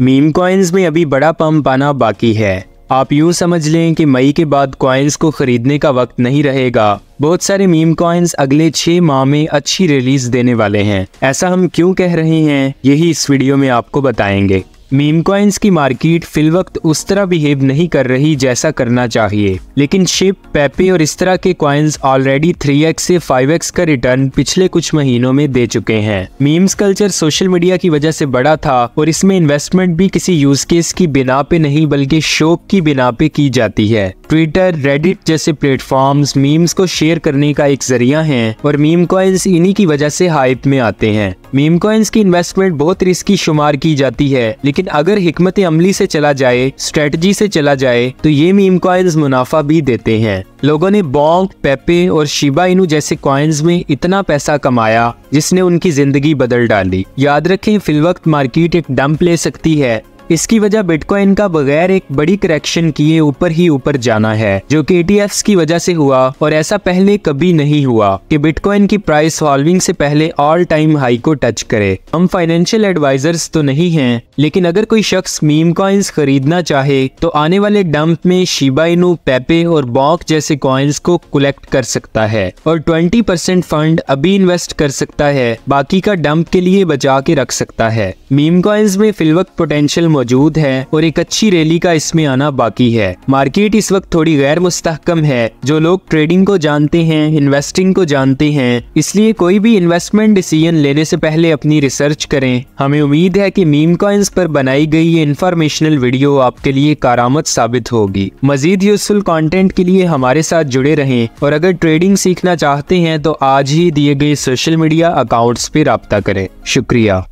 meme coins में अभी बड़ा पंप आना बाकी है आप यूं समझ लें कि मई के बाद कॉइन्स को खरीदने का वक्त नहीं रहेगा बहुत सारे मीम कॉइन्स अगले छह माह में अच्छी रिलीज देने वाले हैं ऐसा हम क्यों कह रहे हैं यही इस वीडियो में आपको बताएंगे मीम कॉइन्स की मार्केट फिल वक्त उस तरह बिहेव नहीं कर रही जैसा करना चाहिए लेकिन शिप पेपे और इस तरह के कॉइन्स ऑलरेडी 3x से 5x का रिटर्न पिछले कुछ महीनों में दे चुके हैं मीम्स कल्चर सोशल मीडिया की वजह से बड़ा था और इसमें इन्वेस्टमेंट भी किसी यूज केस की बिना पे नहीं बल्कि शोक की बिना पे की जाती है ट्विटर रेडिट जैसे प्लेटफॉर्म्स मीम्स को शेयर करने का एक जरिया है और मीम कॉइन्स इन्हीं की वजह से हाइप में आते हैं मीम कॉइन्स की इन्वेस्टमेंट बहुत रिस्की शुमार की जाती है लेकिन अगर हमत अमली से चला जाए स्ट्रेटजी से चला जाए तो ये मीम कॉइन्स मुनाफा भी देते हैं लोगों ने बॉन्ग पेपे और शिबा इनू जैसे कॉइन्स में इतना पैसा कमाया जिसने उनकी जिंदगी बदल डाली याद रखें फिलवक्त मार्केट एक डंप ले सकती है इसकी वजह बिटकॉइन का बगैर एक बड़ी करेक्शन किए ऊपर ही ऊपर जाना है जो कि ETFs की वजह से हुआ और ऐसा पहले कभी नहीं हुआ कि बिटकॉइन की प्राइस सॉल्विंग से पहले ऑल टाइम हाई को टच करे हम फाइनेंशियल एडवाइजर्स तो नहीं हैं लेकिन अगर कोई शख्स मीम कॉइन्स खरीदना चाहे तो आने वाले डंप में शिबाइनो पेपे और बॉक जैसे कॉइन्स को कलेक्ट कर सकता है और ट्वेंटी फंड अभी इन्वेस्ट कर सकता है बाकी का डंप के लिए बचा के रख सकता है मीम कॉइन्स में फिलवक पोटेंशियल मौजूद है और एक अच्छी रैली का इसमें आना बाकी है मार्केट इस वक्त थोड़ी गैर मुस्तकम है जो लोग ट्रेडिंग को जानते हैं इन्वेस्टिंग को जानते हैं इसलिए कोई भी इन्वेस्टमेंट डिसीजन लेने से पहले अपनी रिसर्च करें हमें उम्मीद है कि मीम कॉइन्स पर बनाई गई ये इन्फॉर्मेशनल वीडियो आपके लिए कारामद साबित होगी मजीद यूजफुल कंटेंट के लिए हमारे साथ जुड़े रहें और अगर ट्रेडिंग सीखना चाहते हैं तो आज ही दिए गए सोशल मीडिया अकाउंट्स पर रबता करें शुक्रिया